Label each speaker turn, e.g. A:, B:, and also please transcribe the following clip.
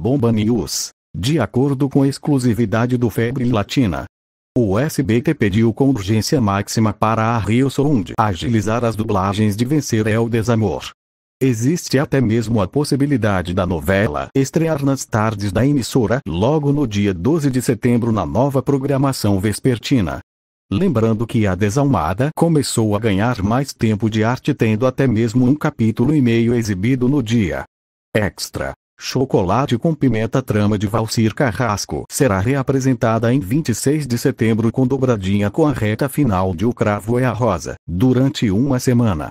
A: Bomba News. De acordo com a exclusividade do Febre Latina. O SBT pediu com urgência máxima para a Rio Sound agilizar as dublagens de Vencer é o Desamor. Existe até mesmo a possibilidade da novela estrear nas tardes da emissora logo no dia 12 de setembro na nova programação vespertina. Lembrando que a Desalmada começou a ganhar mais tempo de arte, tendo até mesmo um capítulo e meio exibido no dia extra. Chocolate com Pimenta Trama de Valcir Carrasco será reapresentada em 26 de setembro com dobradinha com a reta final de O Cravo é a Rosa,
B: durante uma
C: semana.